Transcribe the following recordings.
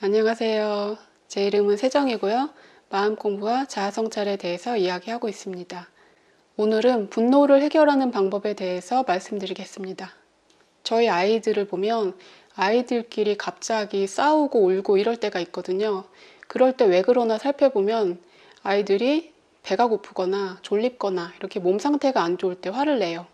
안녕하세요. 제 이름은 세정이고요. 마음 공부와 자아 성찰에 대해서 이야기하고 있습니다. 오늘은 분노를 해결하는 방법에 대해서 말씀드리겠습니다. 저희 아이들을 보면 아이들끼리 갑자기 싸우고 울고 이럴 때가 있거든요. 그럴 때 왜 그러나 살펴보면 아이들이 배가 고프거나 졸립거나 이렇게 몸 상태가 안 좋을 때 화를 내요.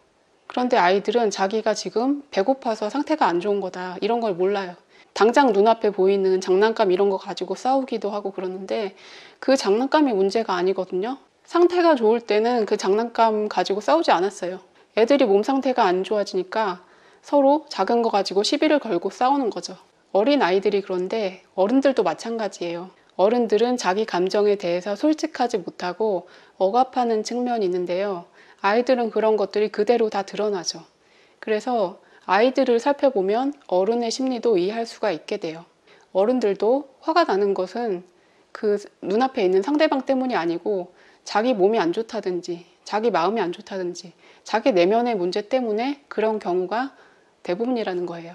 그런데 아이들은 자기가 지금 배고파서 상태가 안 좋은 거다 이런 걸 몰라요. 당장 눈앞에 보이는 장난감 이런 거 가지고 싸우기도 하고 그러는데 그 장난감이 문제가 아니거든요. 상태가 좋을 때는 그 장난감 가지고 싸우지 않았어요. 애들이 몸 상태가 안 좋아지니까 서로 작은 거 가지고 시비를 걸고 싸우는 거죠. 어린 아이들이 그런데 어른들도 마찬가지예요. 어른들은 자기 감정에 대해서 솔직하지 못하고 억압하는 측면이 있는데요. 아이들은 그런 것들이 그대로 다 드러나죠. 그래서 아이들을 살펴보면 어른의 심리도 이해할 수가 있게 돼요. 어른들도 화가 나는 것은 그 눈앞에 있는 상대방 때문이 아니고 자기 몸이 안 좋다든지 자기 마음이 안 좋다든지 자기 내면의 문제 때문에 그런 경우가 대부분이라는 거예요.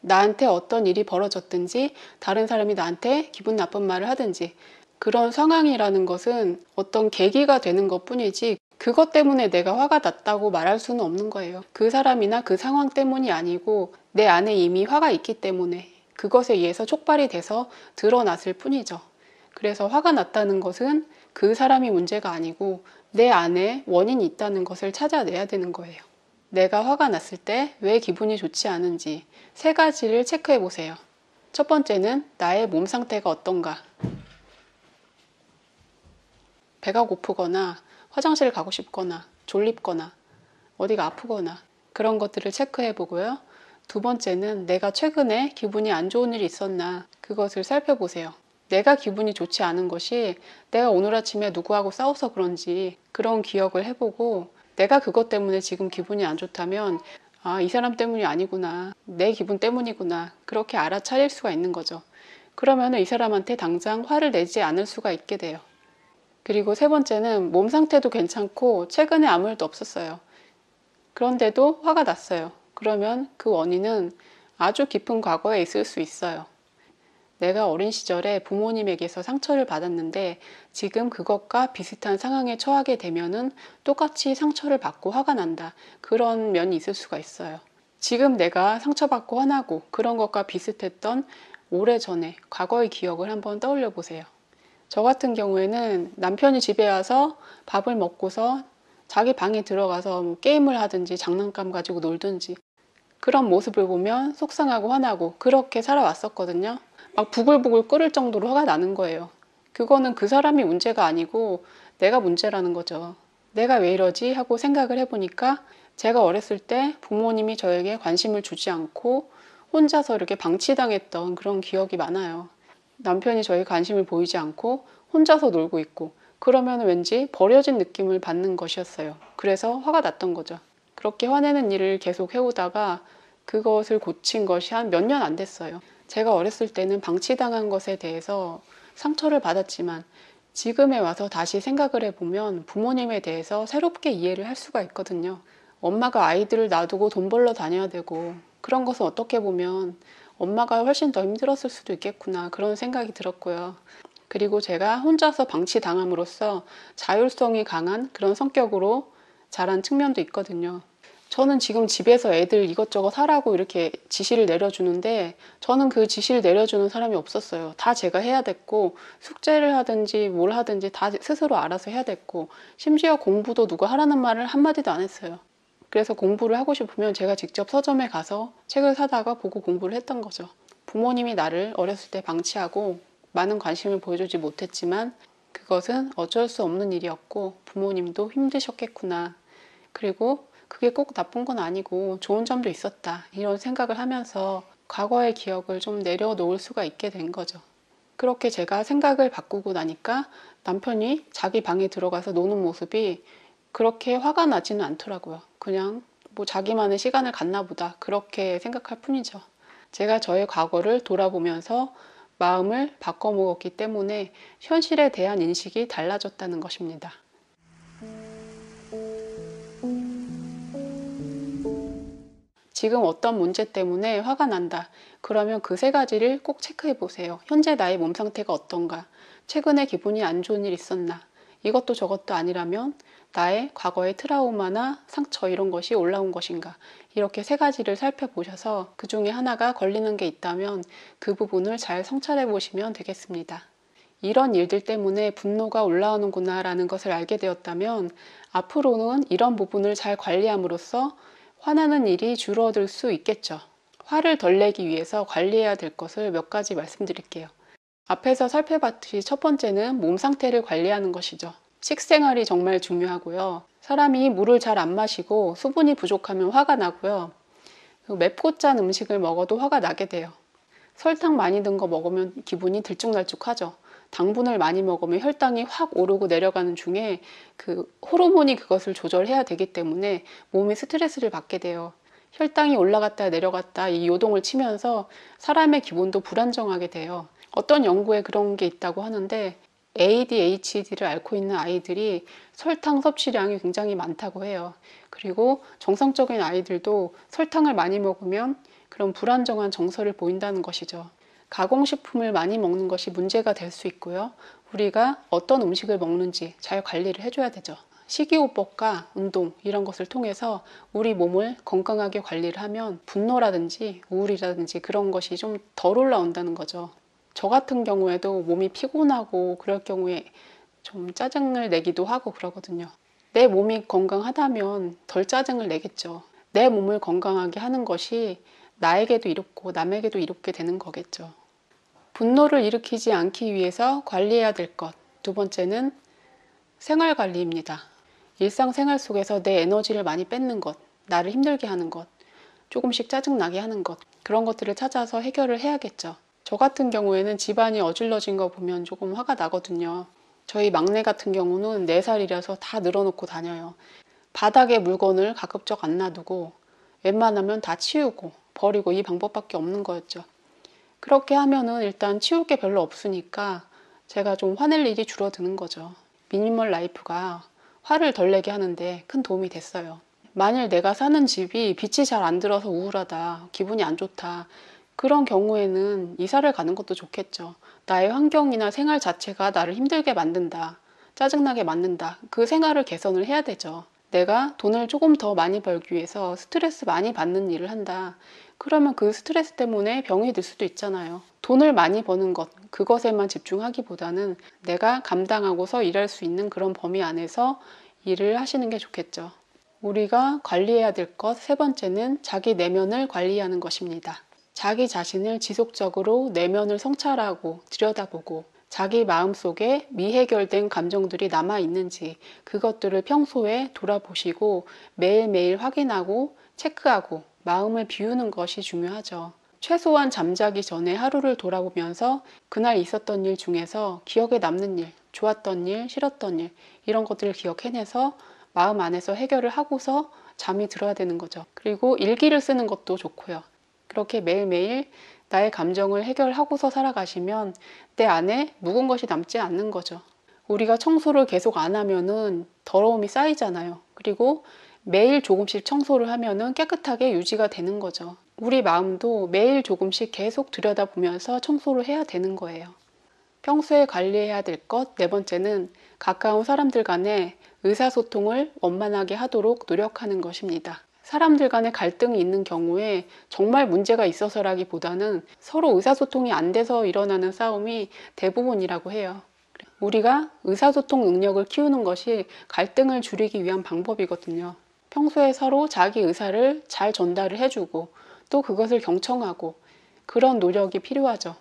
나한테 어떤 일이 벌어졌든지 다른 사람이 나한테 기분 나쁜 말을 하든지 그런 상황이라는 것은 어떤 계기가 되는 것 뿐이지 그것 때문에 내가 화가 났다고 말할 수는 없는 거예요. 그 사람이나 그 상황 때문이 아니고 내 안에 이미 화가 있기 때문에 그것에 의해서 촉발이 돼서 드러났을 뿐이죠. 그래서 화가 났다는 것은 그 사람이 문제가 아니고 내 안에 원인이 있다는 것을 찾아내야 되는 거예요. 내가 화가 났을 때 왜 기분이 좋지 않은지 세 가지를 체크해 보세요. 첫 번째는 나의 몸 상태가 어떤가. 배가 고프거나 화장실 가고 싶거나 졸립거나 어디가 아프거나 그런 것들을 체크해 보고요. 두 번째는 내가 최근에 기분이 안 좋은 일이 있었나 그것을 살펴보세요. 내가 기분이 좋지 않은 것이 내가 오늘 아침에 누구하고 싸워서 그런지 그런 기억을 해보고 내가 그것 때문에 지금 기분이 안 좋다면 아, 이 사람 때문이 아니구나. 내 기분 때문이구나. 그렇게 알아차릴 수가 있는 거죠. 그러면 이 사람한테 당장 화를 내지 않을 수가 있게 돼요. 그리고 세 번째는 몸 상태도 괜찮고 최근에 아무 일도 없었어요. 그런데도 화가 났어요. 그러면 그 원인은 아주 깊은 과거에 있을 수 있어요. 내가 어린 시절에 부모님에게서 상처를 받았는데 지금 그것과 비슷한 상황에 처하게 되면은 똑같이 상처를 받고 화가 난다. 그런 면이 있을 수가 있어요. 지금 내가 상처받고 화나고 그런 것과 비슷했던 오래전에 과거의 기억을 한번 떠올려 보세요. 저 같은 경우에는 남편이 집에 와서 밥을 먹고서 자기 방에 들어가서 뭐 게임을 하든지 장난감 가지고 놀든지 그런 모습을 보면 속상하고 화나고 그렇게 살아왔었거든요. 막 부글부글 끓을 정도로 화가 나는 거예요. 그거는 그 사람이 문제가 아니고 내가 문제라는 거죠. 내가 왜 이러지 하고 생각을 해보니까 제가 어렸을 때 부모님이 저에게 관심을 주지 않고 혼자서 이렇게 방치당했던 그런 기억이 많아요. 남편이 저희 관심을 보이지 않고 혼자서 놀고 있고 그러면 왠지 버려진 느낌을 받는 것이었어요. 그래서 화가 났던 거죠. 그렇게 화내는 일을 계속 해오다가 그것을 고친 것이 한 몇 년 안 됐어요. 제가 어렸을 때는 방치당한 것에 대해서 상처를 받았지만 지금에 와서 다시 생각을 해보면 부모님에 대해서 새롭게 이해를 할 수가 있거든요. 엄마가 아이들을 놔두고 돈 벌러 다녀야 되고 그런 것은 어떻게 보면 엄마가 훨씬 더 힘들었을 수도 있겠구나 그런 생각이 들었고요. 그리고 제가 혼자서 방치당함으로써 자율성이 강한 그런 성격으로 자란 측면도 있거든요. 저는 지금 집에서 애들 이것저것 하라고 이렇게 지시를 내려주는데 저는 그 지시를 내려주는 사람이 없었어요. 다 제가 해야 됐고 숙제를 하든지 뭘 하든지 다 스스로 알아서 해야 됐고 심지어 공부도 누가 하라는 말을 한마디도 안 했어요. 그래서 공부를 하고 싶으면 제가 직접 서점에 가서 책을 사다가 보고 공부를 했던 거죠. 부모님이 나를 어렸을 때 방치하고 많은 관심을 보여주지 못했지만 그것은 어쩔 수 없는 일이었고 부모님도 힘드셨겠구나. 그리고 그게 꼭 나쁜 건 아니고 좋은 점도 있었다. 이런 생각을 하면서 과거의 기억을 좀 내려놓을 수가 있게 된 거죠. 그렇게 제가 생각을 바꾸고 나니까 남편이 자기 방에 들어가서 노는 모습이 그렇게 화가 나지는 않더라고요. 그냥 뭐 자기만의 시간을 갖나 보다 그렇게 생각할 뿐이죠. 제가 저의 과거를 돌아보면서 마음을 바꿔먹었기 때문에 현실에 대한 인식이 달라졌다는 것입니다. 지금 어떤 문제 때문에 화가 난다. 그러면 그 세 가지를 꼭 체크해 보세요. 현재 나의 몸 상태가 어떤가? 최근에 기분이 안 좋은 일 있었나? 이것도 저것도 아니라면 나의 과거의 트라우마나 상처 이런 것이 올라온 것인가 이렇게 세 가지를 살펴보셔서 그 중에 하나가 걸리는 게 있다면 그 부분을 잘 성찰해 보시면 되겠습니다. 이런 일들 때문에 분노가 올라오는구나 라는 것을 알게 되었다면 앞으로는 이런 부분을 잘 관리함으로써 화나는 일이 줄어들 수 있겠죠. 화를 덜 내기 위해서 관리해야 될 것을 몇 가지 말씀드릴게요. 앞에서 살펴봤듯이 첫 번째는 몸 상태를 관리하는 것이죠. 식생활이 정말 중요하고요. 사람이 물을 잘 안 마시고 수분이 부족하면 화가 나고요. 맵고 짠 음식을 먹어도 화가 나게 돼요. 설탕 많이 든 거 먹으면 기분이 들쭉날쭉하죠. 당분을 많이 먹으면 혈당이 확 오르고 내려가는 중에 그 호르몬이 그것을 조절해야 되기 때문에 몸이 스트레스를 받게 돼요. 혈당이 올라갔다 내려갔다 이 요동을 치면서 사람의 기분도 불안정하게 돼요. 어떤 연구에 그런 게 있다고 하는데 ADHD를 앓고 있는 아이들이 설탕 섭취량이 굉장히 많다고 해요. 그리고 정상적인 아이들도 설탕을 많이 먹으면 그런 불안정한 정서를 보인다는 것이죠. 가공식품을 많이 먹는 것이 문제가 될 수 있고요. 우리가 어떤 음식을 먹는지 잘 관리를 해줘야 되죠. 식이요법과 운동 이런 것을 통해서 우리 몸을 건강하게 관리를 하면 분노라든지 우울이라든지 그런 것이 좀 덜 올라온다는 거죠. 저 같은 경우에도 몸이 피곤하고 그럴 경우에 좀 짜증을 내기도 하고 그러거든요. 내 몸이 건강하다면 덜 짜증을 내겠죠. 내 몸을 건강하게 하는 것이 나에게도 이롭고 남에게도 이롭게 되는 거겠죠. 분노를 일으키지 않기 위해서 관리해야 될 것. 두 번째는 생활 관리입니다. 일상생활 속에서 내 에너지를 많이 뺏는 것, 나를 힘들게 하는 것, 조금씩 짜증나게 하는 것, 그런 것들을 찾아서 해결을 해야겠죠. 저 같은 경우에는 집안이 어질러진 거 보면 조금 화가 나거든요. 저희 막내 같은 경우는 4살이라서 다 늘어놓고 다녀요. 바닥에 물건을 가급적 안 놔두고 웬만하면 다 치우고 버리고 이 방법밖에 없는 거였죠. 그렇게 하면은 일단 치울 게 별로 없으니까 제가 좀 화낼 일이 줄어드는 거죠. 미니멀 라이프가 화를 덜 내게 하는데 큰 도움이 됐어요. 만일 내가 사는 집이 빛이 잘 안 들어서 우울하다, 기분이 안 좋다, 그런 경우에는 이사를 가는 것도 좋겠죠. 나의 환경이나 생활 자체가 나를 힘들게 만든다. 짜증나게 만든다. 그 생활을 개선을 해야 되죠. 내가 돈을 조금 더 많이 벌기 위해서 스트레스 많이 받는 일을 한다. 그러면 그 스트레스 때문에 병이 들 수도 있잖아요. 돈을 많이 버는 것, 그것에만 집중하기보다는 내가 감당하고서 일할 수 있는 그런 범위 안에서 일을 하시는 게 좋겠죠. 우리가 관리해야 될 것 세 번째는 자기 내면을 관리하는 것입니다. 자기 자신을 지속적으로 내면을 성찰하고 들여다보고 자기 마음속에 미해결된 감정들이 남아 있는지 그것들을 평소에 돌아보시고 매일매일 확인하고 체크하고 마음을 비우는 것이 중요하죠. 최소한 잠자기 전에 하루를 돌아보면서 그날 있었던 일 중에서 기억에 남는 일, 좋았던 일, 싫었던 일 이런 것들을 기억해내서 마음 안에서 해결을 하고서 잠이 들어야 되는 거죠. 그리고 일기를 쓰는 것도 좋고요. 그렇게 매일매일 나의 감정을 해결하고서 살아가시면 내 안에 묵은 것이 남지 않는 거죠. 우리가 청소를 계속 안 하면은 더러움이 쌓이잖아요. 그리고 매일 조금씩 청소를 하면은 깨끗하게 유지가 되는 거죠. 우리 마음도 매일 조금씩 계속 들여다보면서 청소를 해야 되는 거예요. 평소에 관리해야 될 것 네 번째는 가까운 사람들 간의 의사소통을 원만하게 하도록 노력하는 것입니다. 사람들 간의 갈등이 있는 경우에 정말 문제가 있어서라기보다는 서로 의사소통이 안 돼서 일어나는 싸움이 대부분이라고 해요. 우리가 의사소통 능력을 키우는 것이 갈등을 줄이기 위한 방법이거든요. 평소에 서로 자기 의사를 잘 전달을 해주고 또 그것을 경청하고 그런 노력이 필요하죠.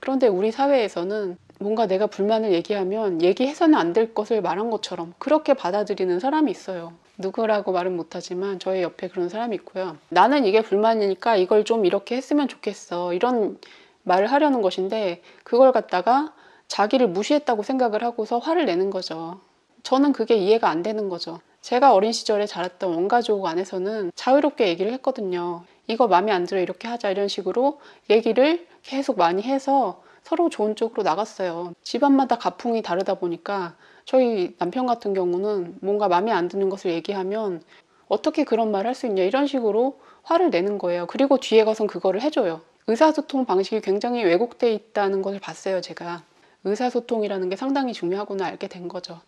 그런데 우리 사회에서는 뭔가 내가 불만을 얘기하면 얘기해서는 안 될 것을 말한 것처럼 그렇게 받아들이는 사람이 있어요. 누구라고 말은 못하지만 저의 옆에 그런 사람이 있고요. 나는 이게 불만이니까 이걸 좀 이렇게 했으면 좋겠어. 이런 말을 하려는 것인데 그걸 갖다가 자기를 무시했다고 생각을 하고서 화를 내는 거죠. 저는 그게 이해가 안 되는 거죠. 제가 어린 시절에 자랐던 원가족 안에서는 자유롭게 얘기를 했거든요. 이거 마음에 안 들어 이렇게 하자 이런 식으로 얘기를 계속 많이 해서 서로 좋은 쪽으로 나갔어요. 집안마다 가풍이 다르다 보니까 저희 남편 같은 경우는 뭔가 마음에 안 드는 것을 얘기하면 어떻게 그런 말을 할 수 있냐 이런 식으로 화를 내는 거예요. 그리고 뒤에 가서는 그거를 해줘요. 의사소통 방식이 굉장히 왜곡돼 있다는 것을 봤어요, 제가. 의사소통이라는 게 상당히 중요하구나 알게 된 거죠.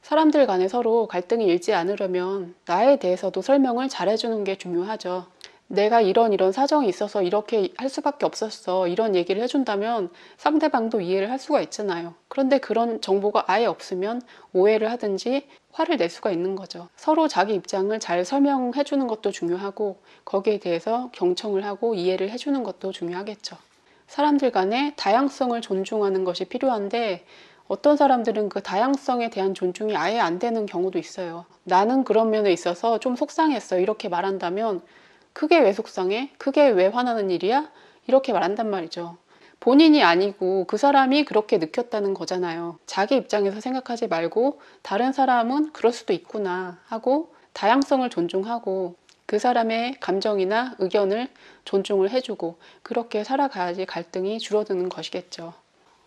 사람들 간에 서로 갈등이 일지 않으려면 나에 대해서도 설명을 잘해주는 게 중요하죠. 내가 이런 이런 사정이 있어서 이렇게 할 수밖에 없었어 이런 얘기를 해준다면 상대방도 이해를 할 수가 있잖아요 그런데 그런 정보가 아예 없으면 오해를 하든지 화를 낼 수가 있는 거죠 서로 자기 입장을 잘 설명해 주는 것도 중요하고 거기에 대해서 경청을 하고 이해를 해주는 것도 중요하겠죠 사람들 간의 다양성을 존중하는 것이 필요한데 어떤 사람들은 그 다양성에 대한 존중이 아예 안 되는 경우도 있어요 나는 그런 면에 있어서 좀 속상했어 이렇게 말한다면 그게 왜 속상해? 그게 왜 화나는 일이야? 이렇게 말한단 말이죠. 본인이 아니고 그 사람이 그렇게 느꼈다는 거잖아요. 자기 입장에서 생각하지 말고 다른 사람은 그럴 수도 있구나 하고 다양성을 존중하고 그 사람의 감정이나 의견을 존중을 해주고 그렇게 살아가야지 갈등이 줄어드는 것이겠죠.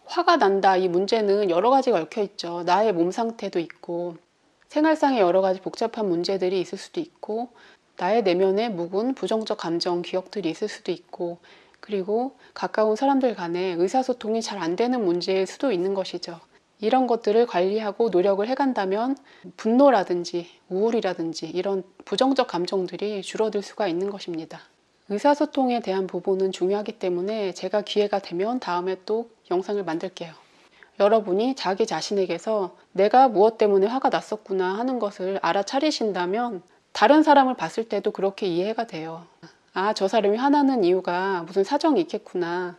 화가 난다 이 문제는 여러 가지가 얽혀 있죠. 나의 몸 상태도 있고 생활상의 여러 가지 복잡한 문제들이 있을 수도 있고 나의 내면에 묵은 부정적 감정, 기억들이 있을 수도 있고 그리고 가까운 사람들 간에 의사소통이 잘 안 되는 문제일 수도 있는 것이죠. 이런 것들을 관리하고 노력을 해간다면 분노라든지 우울이라든지 이런 부정적 감정들이 줄어들 수가 있는 것입니다. 의사소통에 대한 부분은 중요하기 때문에 제가 기회가 되면 다음에 또 영상을 만들게요. 여러분이 자기 자신에게서 내가 무엇 때문에 화가 났었구나 하는 것을 알아차리신다면 다른 사람을 봤을 때도 그렇게 이해가 돼요. 아, 저 사람이 화나는 이유가 무슨 사정이 있겠구나.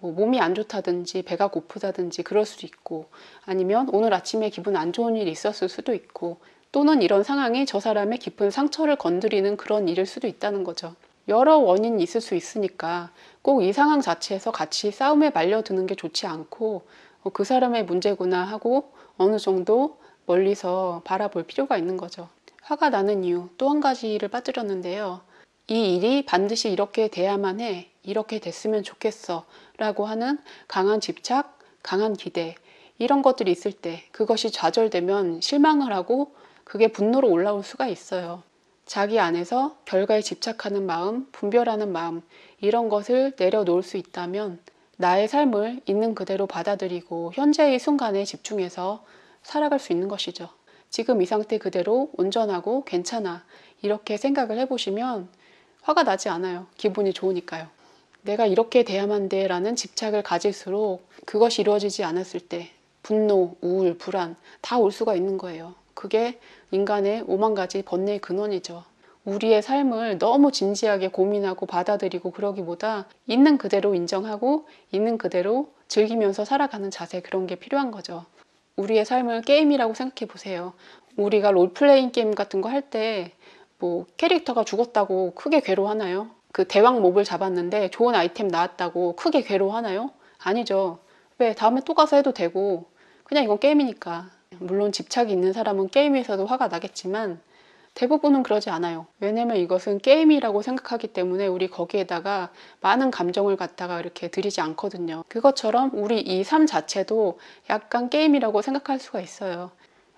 뭐 몸이 안 좋다든지 배가 고프다든지 그럴 수도 있고 아니면 오늘 아침에 기분 안 좋은 일이 있었을 수도 있고 또는 이런 상황이 저 사람의 깊은 상처를 건드리는 그런 일일 수도 있다는 거죠. 여러 원인이 있을 수 있으니까 꼭 이 상황 자체에서 같이 싸움에 말려드는 게 좋지 않고 어, 그 사람의 문제구나 하고 어느 정도 멀리서 바라볼 필요가 있는 거죠. 화가 나는 이유 또 한 가지를 빠뜨렸는데요. 이 일이 반드시 이렇게 돼야만 해. 이렇게 됐으면 좋겠어. 라고 하는 강한 집착, 강한 기대. 이런 것들이 있을 때 그것이 좌절되면 실망을 하고 그게 분노로 올라올 수가 있어요. 자기 안에서 결과에 집착하는 마음, 분별하는 마음, 이런 것을 내려놓을 수 있다면 나의 삶을 있는 그대로 받아들이고 현재의 순간에 집중해서 살아갈 수 있는 것이죠. 지금 이 상태 그대로 온전하고 괜찮아 이렇게 생각을 해보시면 화가 나지 않아요. 기분이 좋으니까요. 내가 이렇게 돼야만 돼 라는 집착을 가질수록 그것이 이루어지지 않았을 때 분노, 우울, 불안 다 올 수가 있는 거예요. 그게 인간의 오만 가지 번뇌의 근원이죠. 우리의 삶을 너무 진지하게 고민하고 받아들이고 그러기보다 있는 그대로 인정하고 있는 그대로 즐기면서 살아가는 자세 그런 게 필요한 거죠. 우리의 삶을 게임이라고 생각해 보세요. 우리가 롤플레잉 게임 같은 거 할 때 뭐 캐릭터가 죽었다고 크게 괴로워하나요? 그 대왕 몹을 잡았는데 좋은 아이템 나왔다고 크게 괴로워하나요? 아니죠. 왜 다음에 또 가서 해도 되고 그냥 이건 게임이니까. 물론 집착이 있는 사람은 게임에서도 화가 나겠지만 대부분은 그러지 않아요. 왜냐면 이것은 게임이라고 생각하기 때문에 우리 거기에다가 많은 감정을 갖다가 이렇게 들이지 않거든요. 그것처럼 우리 이 삶 자체도 약간 게임이라고 생각할 수가 있어요.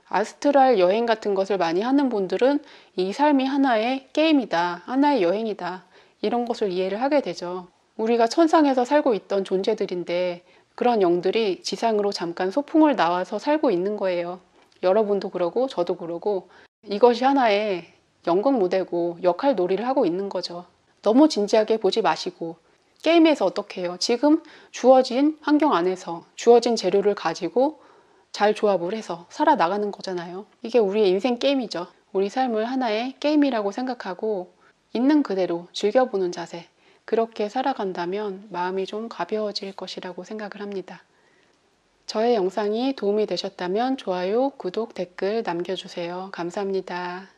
아스트랄 여행 같은 것을 많이 하는 분들은 이 삶이 하나의 게임이다, 하나의 여행이다, 이런 것을 이해를 하게 되죠. 우리가 천상에서 살고 있던 존재들인데 그런 영들이 지상으로 잠깐 소풍을 나와서 살고 있는 거예요. 여러분도 그러고 저도 그러고 이것이 하나의 연극 무대고 역할 놀이를 하고 있는 거죠. 너무 진지하게 보지 마시고 게임에서 어떻게 해요? 지금 주어진 환경 안에서 주어진 재료를 가지고 잘 조합을 해서 살아나가는 거잖아요. 이게 우리의 인생 게임이죠. 우리 삶을 하나의 게임이라고 생각하고 있는 그대로 즐겨보는 자세. 그렇게 살아간다면 마음이 좀 가벼워질 것이라고 생각을 합니다. 저의 영상이 도움이 되셨다면 좋아요, 구독, 댓글 남겨주세요. 감사합니다.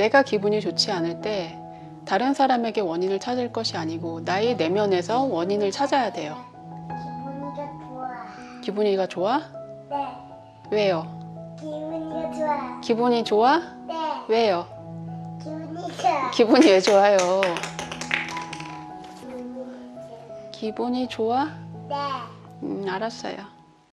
내가 기분이 좋지 않을 때 다른 사람에게 원인을 찾을 것이 아니고 나의 내면에서 원인을 찾아야 돼요. 기분이가 좋아. 네. 왜요? 기분이 좋아. 기분이 좋아? 네. 왜요? 기분이 좋아. 기분이 왜 좋아요? 기분이 좋아? 네. 음, 알았어요.